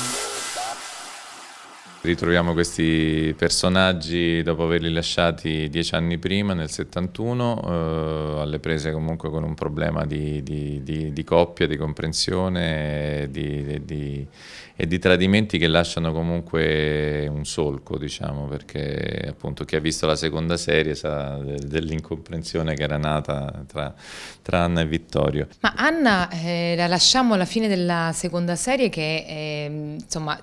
Thank you. Ritroviamo questi personaggi dopo averli lasciati dieci anni prima, nel 71, eh, alle prese comunque con un problema di, di, di, di coppia, di comprensione e, e di, tradimenti che lasciano comunque un solco, diciamo, perché appunto chi ha visto la seconda serie sa dell'incomprensione che era nata tra, tra, Anna e Vittorio. Ma Anna eh, la lasciamo alla fine della seconda serie che eh, insomma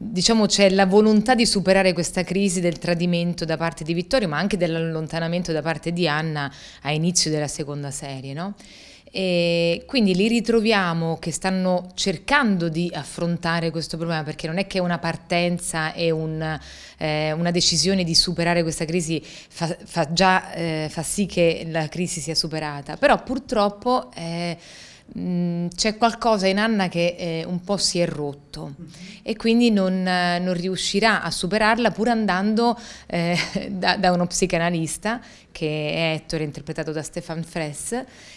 diciamo c'è la volontà di superare questa crisi del tradimento da parte di Vittorio, ma anche dell'allontanamento da parte di Anna a inizio della seconda serie, no? E quindi li ritroviamo che stanno cercando di affrontare questo problema perché non è che una partenza e un, eh, una decisione di superare questa crisi fa, fa già eh, fa sì che la crisi sia superata, però purtroppo eh, Mm, c'è qualcosa in Anna che eh, un po' si è rotto e quindi non, eh, non, riuscirà a superarla pur andando eh, da, da, uno psicanalista che è Ettore interpretato da Stefan Fress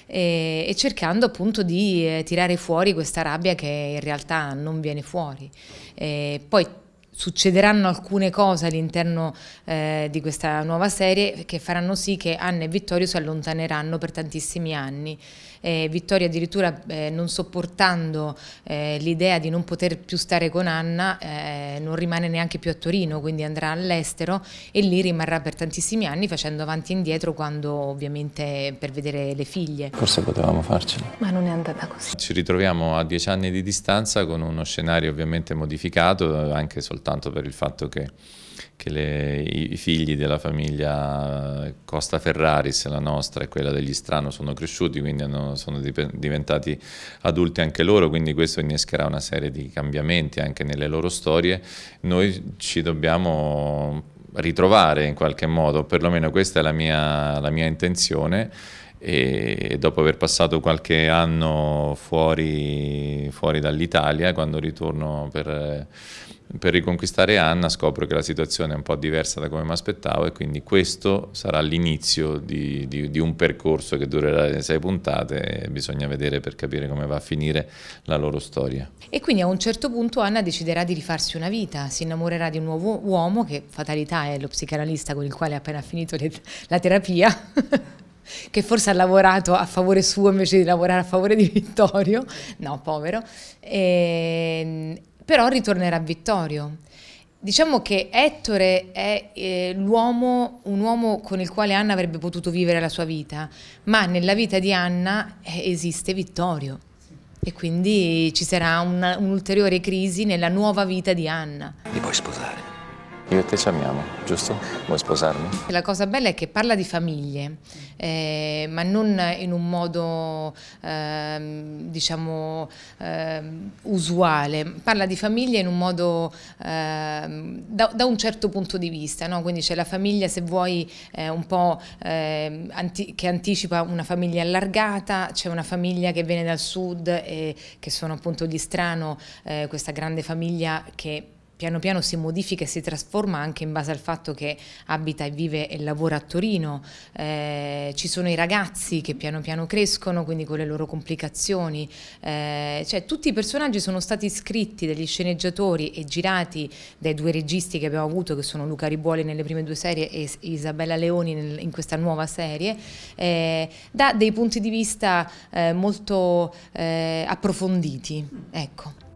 e, e cercando appunto di eh, tirare fuori questa rabbia che in realtà non viene fuori. E poi succederanno alcune cose all'interno eh, di questa nuova serie che faranno sì che Anna e Vittorio si allontaneranno per tantissimi anni. Eh, Vittorio addirittura eh, non sopportando eh, l'idea di non poter più stare con Anna eh, non rimane neanche più a Torino, quindi andrà all'estero e lì rimarrà per tantissimi anni facendo avanti e indietro quando ovviamente per vedere le figlie. Forse potevamo farcela. Ma non è andata così. Ci ritroviamo a dieci anni di distanza con uno scenario ovviamente modificato anche soltanto soltanto per il fatto che, che le, i figli della famiglia Costa Ferraris, la nostra e quella degli Strano, sono cresciuti, quindi hanno, sono diventati adulti anche loro, quindi questo innescherà una serie di cambiamenti anche nelle loro storie. Noi ci dobbiamo ritrovare in qualche modo, perlomeno questa è la mia, la mia intenzione e dopo aver passato qualche anno fuori, fuori dall'Italia, quando ritorno per, per riconquistare Anna scopro che la situazione è un po' diversa da come mi aspettavo e quindi questo sarà l'inizio di, di, di, un percorso che durerà le sei puntate e bisogna vedere per capire come va a finire la loro storia. E quindi a un certo punto Anna deciderà di rifarsi una vita, si innamorerà di un nuovo uomo che fatalità è lo psicanalista con il quale ha appena finito le, la terapia. che forse ha lavorato a favore suo invece di lavorare a favore di Vittorio, no povero, e, ehm, però ritornerà vittorio. Diciamo che Ettore è eh, uomo, un uomo con il quale Anna avrebbe potuto vivere la sua vita, ma nella vita di Anna eh, esiste Vittorio e quindi ci sarà un'ulteriore un crisi nella nuova vita di Anna. Mi puoi sposare? Io e te ci amiamo, giusto? Vuoi sposarmi? La cosa bella è che parla di famiglie, eh, ma non in un modo, eh, diciamo, eh, usuale. Parla di famiglie in un modo, ehm, da, da, un certo punto di vista, no? Quindi c'è la famiglia, se vuoi, eh, un po' ehm, anti che anticipa una famiglia allargata, c'è una famiglia che viene dal sud, e che sono appunto di strano, eh, questa grande famiglia che piano piano si modifica e si trasforma anche in base al fatto che abita e vive e lavora a Torino, eh, ci sono i ragazzi che piano piano crescono, quindi con le loro complicazioni, eh, cioè tutti i personaggi sono stati scritti dagli sceneggiatori e girati dai due registi che abbiamo avuto, che sono Luca Ribuoli nelle prime due serie e Isabella Leoni nel, in questa nuova serie, eh, da dei punti di vista eh, molto eh, approfonditi. Ecco.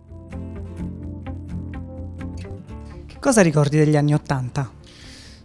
Cosa ricordi degli anni Ottanta?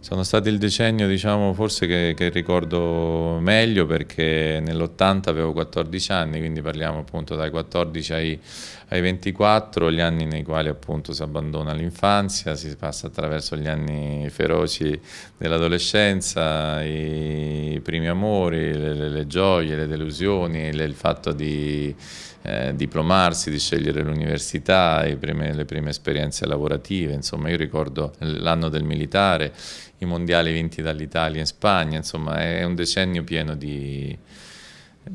Sono stati il decennio diciamo, forse che, che ricordo meglio perché nell'80 avevo 14 anni, quindi parliamo appunto dai 14 ai, ai 24, gli anni nei quali appunto si abbandona l'infanzia, si passa attraverso gli anni feroci dell'adolescenza, i primi amori, le, le, le gioie, le delusioni, le, il fatto di eh, diplomarsi, di scegliere l'università, le prime esperienze lavorative, insomma io ricordo l'anno del militare, i mondiali vinti dall'Italia in Spagna, insomma è un decennio pieno di,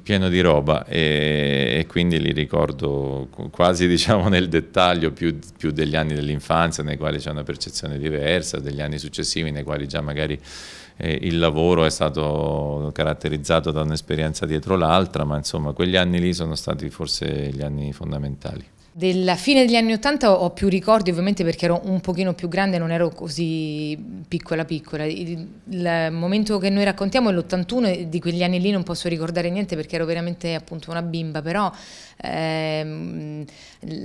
pieno di roba e, e, quindi li ricordo quasi diciamo nel dettaglio più, più degli anni dell'infanzia nei quali c'è una percezione diversa, degli anni successivi nei quali già magari eh, il lavoro è stato caratterizzato da un'esperienza dietro l'altra, ma insomma quegli anni lì sono stati forse gli anni fondamentali. Della fine degli anni 80 ho più ricordi ovviamente perché ero un pochino più grande, non ero così piccola piccola. Il, il momento che noi raccontiamo è l'81 e di quegli anni lì non posso ricordare niente perché ero veramente appunto una bimba, però ehm,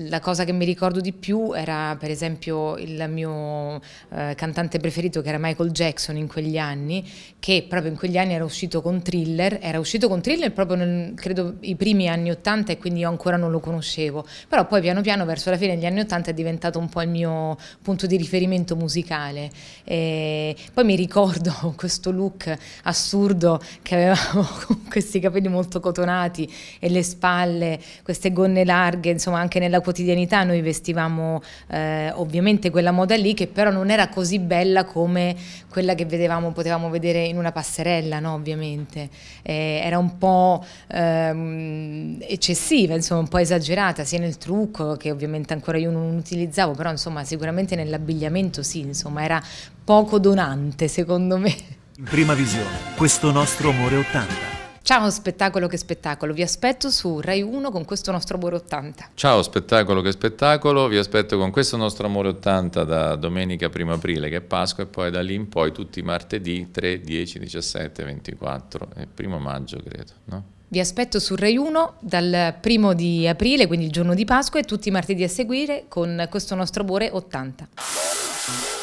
la cosa che mi ricordo di più era per esempio il mio eh, cantante preferito che era Michael Jackson in quegli anni, che proprio in quegli anni era uscito con Thriller, era uscito con Thriller proprio nel, credo i primi anni 80 e quindi io ancora non lo conoscevo, però poi poi piano piano verso la fine degli anni 80 è diventato un po' il mio punto di riferimento musicale. E poi mi ricordo questo look assurdo che avevamo con questi capelli molto cotonati e le spalle, queste gonne larghe, insomma anche nella quotidianità noi vestivamo eh, ovviamente quella moda lì che però non era così bella come quella che vedevamo, potevamo vedere in una passerella, no? ovviamente. Eh, era un po' ehm, eccessiva, insomma un po' esagerata sia nel trucco trucco che ovviamente ancora io non utilizzavo, però insomma sicuramente nell'abbigliamento sì, insomma era poco donante secondo me. In prima visione, questo nostro amore 80. Ciao spettacolo che spettacolo, vi aspetto su Rai 1 con questo nostro amore 80. Ciao spettacolo che spettacolo, vi aspetto con questo nostro amore 80 da domenica 1 aprile che è Pasqua e poi da lì in poi tutti i martedì 3, 10, 17, 24 e primo maggio credo. No? Vi aspetto su Rai 1 dal primo di aprile, quindi il giorno di Pasqua, e tutti i martedì a seguire con questo nostro Bore 80.